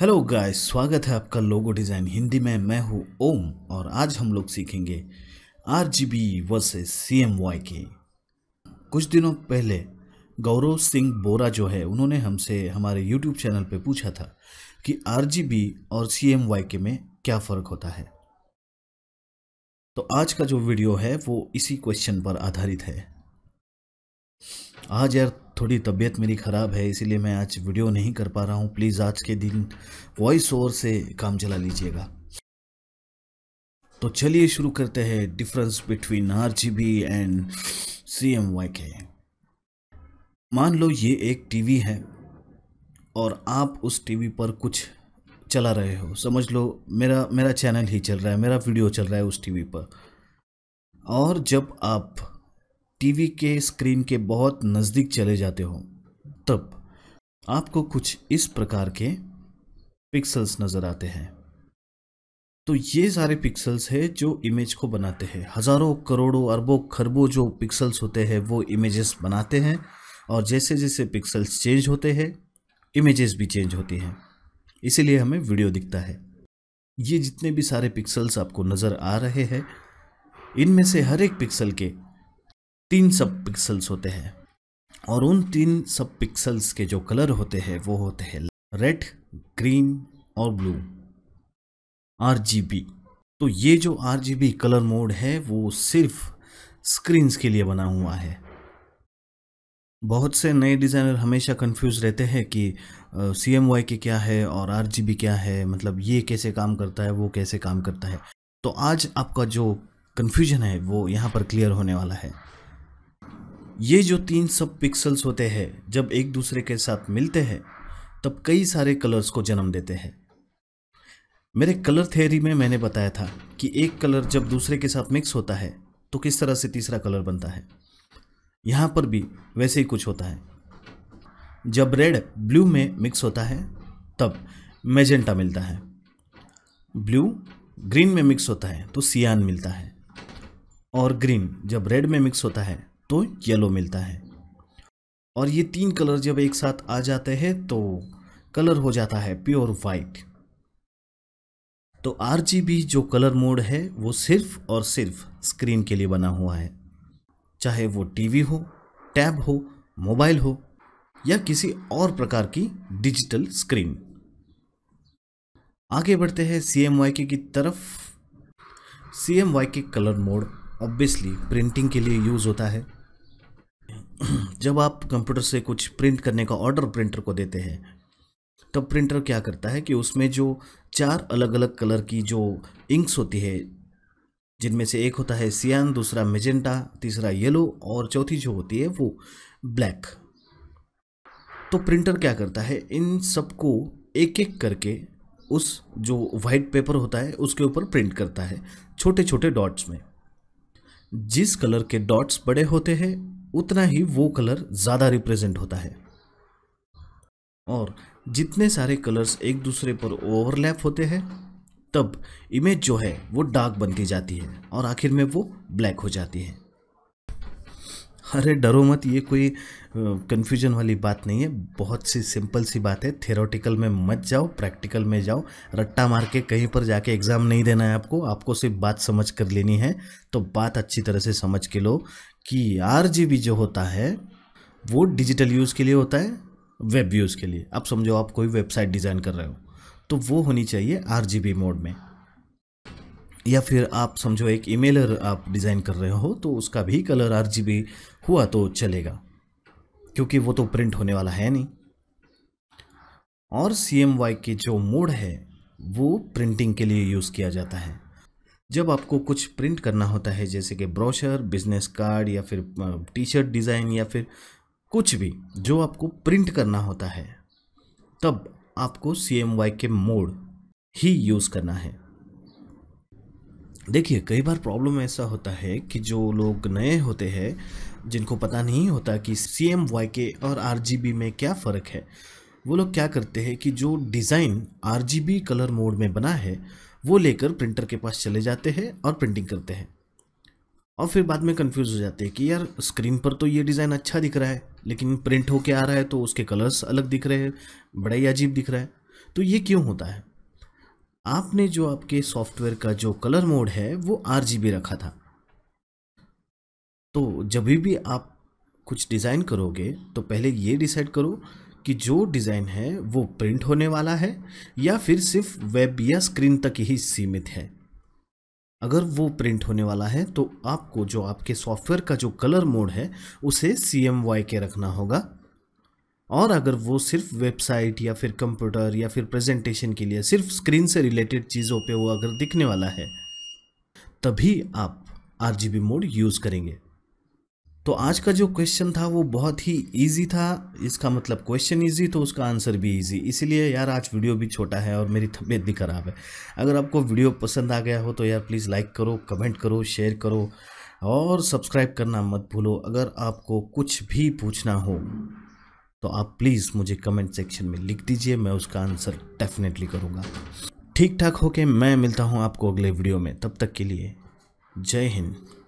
hello guys स्वागत है आपका लोगो डिज़ाइन हिंदी में मैं हूँ ओम और आज हम लोग सीखेंगे R G B versus C M Y के कुछ दिनों पहले गौरव सिंह बोरा जो है उन्होंने हमसे हमारे यूट्यूब चैनल पे पूछा था कि आर जी बी और सी एम वाई के में क्या फ़र्क होता है तो आज का जो वीडियो है वो इसी क्वेश्चन पर आधारित है आज यार थोड़ी तबीयत मेरी ख़राब है इसीलिए मैं आज वीडियो नहीं कर पा रहा हूँ प्लीज़ आज के दिन वॉइस ओवर से काम चला लीजिएगा तो चलिए शुरू करते हैं difference between R G B and C M Y के मान लो ये एक टीवी है और आप उस टीवी पर कुछ चला रहे हो समझ लो मेरा मेरा चैनल ही चल रहा है मेरा वीडियो चल रहा है उस टीवी पर और जब आप टीवी के स्क्रीन के बहुत नज़दीक चले जाते हो तब आपको कुछ इस प्रकार के पिक्सल्स नज़र आते हैं तो ये सारे पिक्सल्स है जो इमेज को बनाते हैं हज़ारों करोड़ों अरबों खरबों जो पिक्सल्स होते हैं वो इमेजेस बनाते हैं और जैसे जैसे पिक्सल्स चेंज होते हैं इमेजेस भी चेंज होती हैं इसीलिए हमें वीडियो दिखता है ये जितने भी सारे पिक्सल्स आपको नज़र आ रहे हैं इनमें से हर एक पिक्सल के तीन सब पिक्सल्स होते हैं और उन तीन सब पिक्सल्स के जो कलर होते हैं वो होते हैं रेड ग्रीन और ब्लू आर तो ये जो आर कलर मोड है वो सिर्फ स्क्रीन्स के लिए बना हुआ है बहुत से नए डिज़ाइनर हमेशा कंफ्यूज रहते हैं कि सी एम वाई के क्या है और आर क्या है मतलब ये कैसे काम करता है वो कैसे काम करता है तो आज आपका जो कन्फ्यूजन है वो यहाँ पर क्लियर होने वाला है ये जो तीन सब पिक्सल्स होते हैं जब एक दूसरे के साथ मिलते हैं तब कई सारे कलर्स को जन्म देते हैं मेरे कलर थ्योरी में मैंने बताया था कि एक कलर जब दूसरे के साथ मिक्स होता है तो किस तरह से तीसरा कलर बनता है यहाँ पर भी वैसे ही कुछ होता है जब रेड ब्लू में मिक्स होता है तब मैजेंटा मिलता है ब्लू ग्रीन में मिक्स होता है तो सियान मिलता है और ग्रीन जब रेड में मिक्स होता है तो येलो मिलता है और ये तीन कलर जब एक साथ आ जाते हैं तो कलर हो जाता है प्योर वाइट तो आर जो कलर मोड है वो सिर्फ और सिर्फ स्क्रीन के लिए बना हुआ है चाहे वो टीवी हो टैब हो मोबाइल हो या किसी और प्रकार की डिजिटल स्क्रीन आगे बढ़ते हैं सी एम वाई के की तरफ सी एम वाई के कलर मोड ऑब्वियसली प्रिंटिंग के लिए यूज़ होता है जब आप कंप्यूटर से कुछ प्रिंट करने का ऑर्डर प्रिंटर को देते हैं तब प्रिंटर क्या करता है कि उसमें जो चार अलग अलग कलर की जो इंक्स होती है जिनमें से एक होता है सियान दूसरा मेजेंटा तीसरा येलो और चौथी जो होती है वो ब्लैक तो प्रिंटर क्या करता है इन सबको एक एक करके उस जो वाइट पेपर होता है उसके ऊपर प्रिंट करता है छोटे छोटे डॉट्स में जिस कलर के डॉट्स बड़े होते हैं उतना ही वो कलर ज़्यादा रिप्रेजेंट होता है और जितने सारे कलर्स एक दूसरे पर ओवरलैप होते हैं तब इमेज जो है वो डार्क बनती जाती है और आखिर में वो ब्लैक हो जाती है अरे डरो मत ये कोई कन्फ्यूजन वाली बात नहीं है बहुत सी सिंपल सी बात है थेरोटिकल में मत जाओ प्रैक्टिकल में जाओ रट्टा मार के कहीं पर जाके एग्ज़ाम नहीं देना है आपको आपको सिर्फ बात समझ कर लेनी है तो बात अच्छी तरह से समझ के लो कि आर जो होता है वो डिजिटल यूज़ के लिए होता है वेब यूज़ के लिए आप समझो आप कोई वेबसाइट डिज़ाइन कर रहे हो तो वो होनी चाहिए आर मोड में या फिर आप समझो एक ईमेलर आप डिज़ाइन कर रहे हो तो उसका भी कलर आर हुआ तो चलेगा क्योंकि वो तो प्रिंट होने वाला है नहीं और सी के जो मोड है वो प्रिंटिंग के लिए यूज़ किया जाता है जब आपको कुछ प्रिंट करना होता है जैसे कि ब्रोशर बिजनेस कार्ड या फिर टी शर्ट डिज़ाइन या फिर कुछ भी जो आपको प्रिंट करना होता है तब आपको सी के मोड ही यूज़ करना है देखिए कई बार प्रॉब्लम ऐसा होता है कि जो लोग नए होते हैं जिनको पता नहीं होता कि सी एम वाई के और आर जी बी में क्या फ़र्क है वो लोग क्या करते हैं कि जो design R G B colour mode में बना है वो लेकर प्रिंटर के पास चले जाते हैं और प्रिंटिंग करते हैं और फिर बाद में कंफ्यूज हो जाते हैं कि यार स्क्रीन पर तो ये डिज़ाइन अच्छा दिख रहा है लेकिन प्रिंट होके आ रहा है तो उसके कलर्स अलग दिख रहे हैं बड़ा ही अजीब दिख रहा है तो ये क्यों होता है आपने जो आपके सॉफ्टवेयर का जो कलर मोड है वो आर रखा था तो जब भी आप कुछ डिज़ाइन करोगे तो पहले ये डिसाइड करो कि जो डिज़ाइन है वो प्रिंट होने वाला है या फिर सिर्फ वेब या स्क्रीन तक ही सीमित है अगर वो प्रिंट होने वाला है तो आपको जो आपके सॉफ्टवेयर का जो कलर मोड है उसे सी के रखना होगा और अगर वो सिर्फ वेबसाइट या फिर कंप्यूटर या फिर प्रेजेंटेशन के लिए सिर्फ स्क्रीन से रिलेटेड चीज़ों पे वो अगर दिखने वाला है तभी आप आर मोड यूज़ करेंगे तो आज का जो क्वेश्चन था वो बहुत ही इजी था इसका मतलब क्वेश्चन इजी तो उसका आंसर भी इजी इसीलिए यार आज वीडियो भी छोटा है और मेरी तबीयत भी ख़राब है अगर आपको वीडियो पसंद आ गया हो तो यार प्लीज़ लाइक करो कमेंट करो शेयर करो और सब्सक्राइब करना मत भूलो अगर आपको कुछ भी पूछना हो तो आप प्लीज़ मुझे कमेंट सेक्शन में लिख दीजिए मैं उसका आंसर डेफिनेटली करूँगा ठीक ठाक होके मैं मिलता हूँ आपको अगले वीडियो में तब तक के लिए जय हिंद